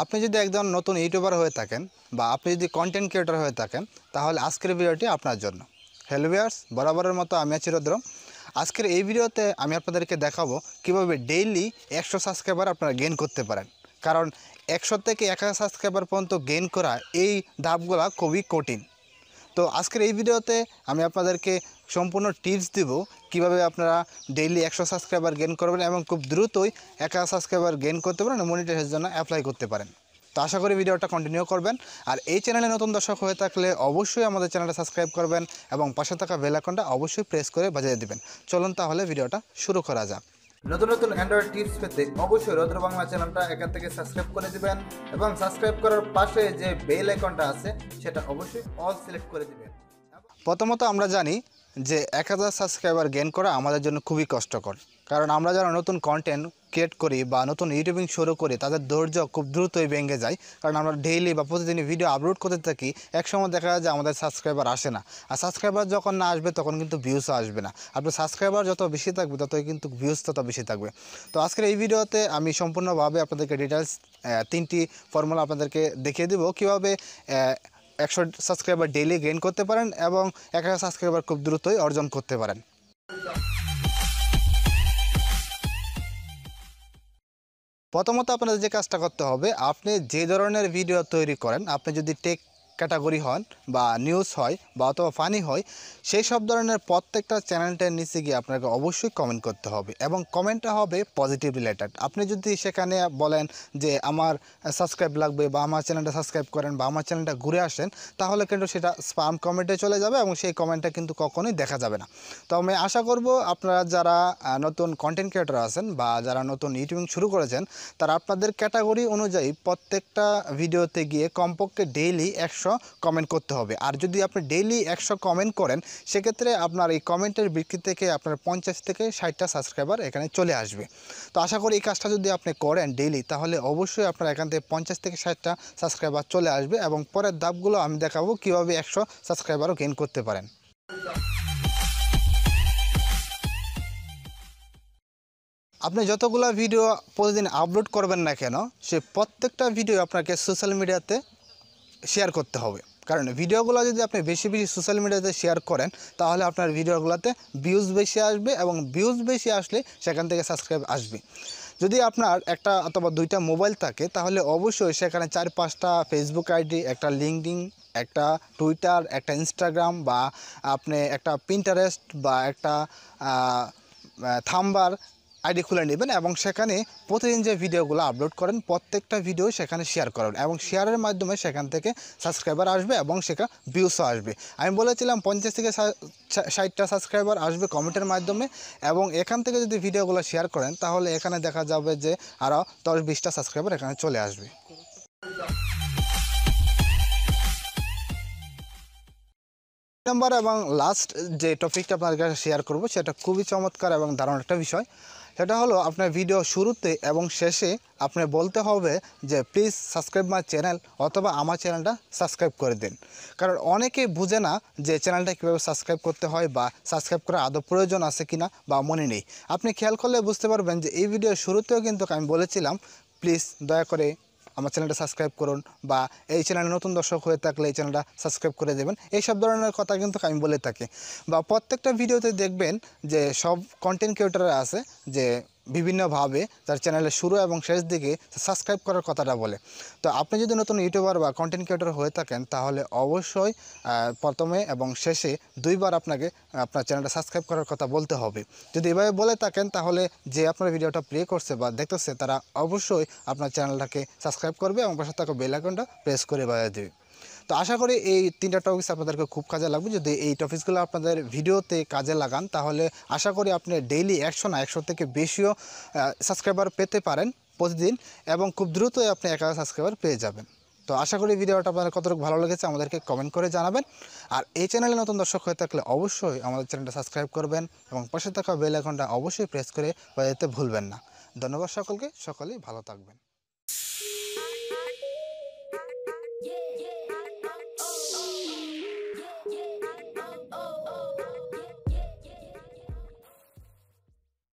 আপনি যদি একজন নতুন ইউটিউবার হয়ে থাকেন বা আপনি যদি কন্টেন্ট ক্রিয়েটর হয়ে থাকেন তাহলে আজকের ভিডিওটি আপনার জন্য হ্যালো বরাবরের মতো আমি আছি রুদ্রম আজকের এই ভিডিওতে আমি আপনাদেরকে দেখাবো কিভাবে ডেইলি একশো সাবস্ক্রাইবার আপনারা গেইন করতে পারেন কারণ একশো থেকে এক সাবস্ক্রাইবার পর্যন্ত গেইন করা এই ধাপগুলা খুবই কঠিন তো আজকের এই ভিডিওতে আমি আপনাদেরকে সম্পূর্ণ টিপস দিব কিভাবে আপনারা ডেইলি একশো সাবস্ক্রাইবার গেন করবেন এবং খুব দ্রুতই এক সাবস্ক্রাইবার গেন করতে পারেন মনিটাইজের জন্য অ্যাপ্লাই করতে পারেন তো আশা করি ভিডিওটা কন্টিনিউ করবেন আর এই চ্যানেলে নতুন দর্শক হয়ে থাকলে অবশ্যই আমাদের চ্যানেলটা সাবস্ক্রাইব করবেন এবং পাশে থাকা বেলাকনটা অবশ্যই প্রেস করে বাজিয়ে দেবেন চলুন তাহলে ভিডিওটা শুরু করা যাক নতুন নতুন অ্যান্ড্রয়েড টিপস পেতে অবশ্যই রৌদ্র বাংলা চ্যানেলটা একা থেকে সাবস্ক্রাইব করে দিবেন এবং সাবস্ক্রাইব করার পাশে যে বেল আইকনটা আছে সেটা অবশ্যই অল সিলেক্ট করে দিবেন প্রথমত আমরা জানি যে এক হাজার সাবস্ক্রাইবার গেন করা আমাদের জন্য খুবই কষ্টকর কারণ আমরা যারা নতুন কন্টেন্ট ক্রিয়েট করি বা নতুন ইউটিউবিং শুরু করি তাদের ধৈর্য খুব দ্রুতই ভেঙে যায় কারণ আমরা ডেইলি বা প্রতিদিন ভিডিও আপলোড করতে থাকি একসময় দেখা যায় যে আমাদের সাবস্ক্রাইবার আসে না আর সাবস্ক্রাইবার যখন না আসবে তখন কিন্তু ভিউজও আসবে না আপনার সাবস্ক্রাইবার যত বেশি থাকবে ততই কিন্তু ভিউজ তত বেশি থাকবে তো আজকের এই ভিডিওতে আমি সম্পূর্ণভাবে আপনাদেরকে ডিটেলস তিনটি ফর্মুলা আপনাদেরকে দেখিয়ে দেবো কীভাবে একশো সাবস্ক্রাইবার ডেইলি গেইন করতে পারেন এবং এক সাবস্ক্রাইবার খুব দ্রুতই অর্জন করতে পারেন প্রথমত আপনাদের যে কাজটা করতে হবে আপনি যে ধরনের ভিডিও তৈরি করেন আপনি যদি টেক ক্যাটাগরি হন বা নিউজ হয় বা অথবা ফানি হয় সেই সব ধরনের প্রত্যেকটা চ্যানেলটার নিচে গিয়ে আপনাকে অবশ্যই কমেন্ট করতে হবে এবং কমেন্টটা হবে পজিটিভ রিলেটেড আপনি যদি সেখানে বলেন যে আমার সাবস্ক্রাইব লাগবে বা আমার চ্যানেলটা সাবস্ক্রাইব করেন বা আমার চ্যানেলটা ঘুরে আসেন তাহলে কিন্তু সেটা স্পাম কমেন্টে চলে যাবে এবং সেই কমেন্টটা কিন্তু কখনোই দেখা যাবে না তো আমি আশা করব আপনারা যারা নতুন কন্টেন্ট ক্রিয়েটার আছেন বা যারা নতুন ইউটিউবিং শুরু করেছেন তারা আপনাদের ক্যাটাগরি অনুযায়ী প্রত্যেকটা ভিডিওতে গিয়ে কমপক্ষে ডেইলি একশো কমেন্ট করতে হবে আর যদি আপনি ডেইলি একশো কমেন্ট করেন সেক্ষেত্রে আপনার এই কমেন্টের বিক্রি থেকে আপনার পঞ্চাশ থেকে ষাটটা সাবস্ক্রাইবার এখানে চলে আসবে তো আশা করি এই কাজটা যদি আপনি করেন ডেইলি তাহলে অবশ্যই আপনার এখান থেকে পঞ্চাশ থেকে ষাটটা সাবস্ক্রাইবার চলে আসবে এবং পরের ধাপগুলো আমি দেখাবো কীভাবে একশো সাবস্ক্রাইবারও গেইন করতে পারেন আপনি যতগুলো ভিডিও প্রতিদিন আপলোড করবেন না কেন সে প্রত্যেকটা ভিডিও আপনাকে সোশ্যাল মিডিয়াতে শেয়ার করতে হবে কারণ ভিডিওগুলো যদি আপনি বেশি বেশি সোশ্যাল মিডিয়াতে শেয়ার করেন তাহলে আপনার ভিডিওগুলোতে ভিউজ বেশি আসবে এবং ভিউজ বেশি আসলে সেখান থেকে সাবস্ক্রাইব আসবে যদি আপনার একটা অথবা দুইটা মোবাইল থাকে তাহলে অবশ্যই সেখানে চার পাঁচটা ফেসবুক আইডি একটা লিঙ্কডিং একটা টুইটার একটা ইনস্টাগ্রাম বা আপনি একটা প্রিন্টারেস্ট বা একটা থাম্বার আইডি খুলে নেবেন এবং সেখানে প্রতিদিন যে ভিডিওগুলো আপলোড করেন প্রত্যেকটা ভিডিও সেখানে শেয়ার করেন এবং শেয়ারের মাধ্যমে সেখান থেকে সাবস্ক্রাইবার আসবে এবং সেখান ভিউসও আসবে আমি বলেছিলাম পঞ্চাশ থেকে ষাটটা সাবস্ক্রাইবার আসবে কমেন্টের মাধ্যমে এবং এখান থেকে যদি ভিডিওগুলো শেয়ার করেন তাহলে এখানে দেখা যাবে যে আরও দশ বিশটা সাবস্ক্রাইবার এখানে চলে আসবে নম্বর এবং লাস্ট যে টপিকটা আপনার কাছে শেয়ার করবো সেটা খুবই চমৎকার এবং দারুণ একটা বিষয় সেটা হলো আপনার ভিডিও শুরুতে এবং শেষে আপনি বলতে হবে যে প্লিজ সাবস্ক্রাইব মাই চ্যানেল অথবা আমার চ্যানেলটা সাবস্ক্রাইব করে দিন কারণ অনেকে বুঝে না যে চ্যানেলটা কীভাবে সাবস্ক্রাইব করতে হয় বা সাবস্ক্রাইব করার আদৌ প্রয়োজন আছে কিনা বা মনে নেই আপনি খেয়াল করলে বুঝতে পারবেন যে এই ভিডিও শুরুতেও কিন্তু আমি বলেছিলাম প্লিজ দয়া করে আমার চ্যানেলটা সাবস্ক্রাইব করুন বা এই চ্যানেলে নতুন দর্শক হয়ে থাকলে এই চ্যানেলটা সাবস্ক্রাইব করে দেবেন এই সব ধরনের কথা কিন্তু আমি বলে থাকি বা প্রত্যেকটা ভিডিওতে দেখবেন যে সব কন্টেন্ট ক্রিয়েটাররা আছে যে বিভিন্নভাবে তার চ্যানেলের শুরু এবং শেষ দিকে সাবস্ক্রাইব করার কথাটা বলে তো আপনি যদি নতুন ইউটিউবার বা কন্টেন্ট ক্রিয়েটার হয়ে থাকেন তাহলে অবশ্যই প্রথমে এবং শেষে দুইবার আপনাকে আপনার চ্যানেলটা সাবস্ক্রাইব করার কথা বলতে হবে যদি এভাবে বলে থাকেন তাহলে যে আপনার ভিডিওটা প্লে করছে বা দেখতেছে তারা অবশ্যই আপনার চ্যানেলটাকে সাবস্ক্রাইব করবে এবং পাশে থাকা বেল প্রেস করে বাজা দেবে তো আশা করি এই তিনটা টপিক্স আপনাদেরকে খুব কাজে লাগবে যদি এই টপিক্সগুলো আপনাদের ভিডিওতে কাজে লাগান তাহলে আশা করি আপনি ডেইলি একশো না একশো থেকে বেশিও সাবস্ক্রাইবার পেতে পারেন প্রতিদিন এবং খুব দ্রুতই আপনি এক হাজার সাবস্ক্রাইবার পেয়ে যাবেন তো আশা করি ভিডিওটা আপনাদের কতটুকু ভালো লেগেছে আমাদেরকে কমেন্ট করে জানাবেন আর এই চ্যানেলে নতুন দর্শক হয়ে থাকলে অবশ্যই আমাদের চ্যানেলটা সাবস্ক্রাইব করবেন এবং পাশে থাকা বেল আইকনটা অবশ্যই প্রেস করে বাজাতে ভুলবেন না ধন্যবাদ সকলকে সকলেই ভালো থাকবেন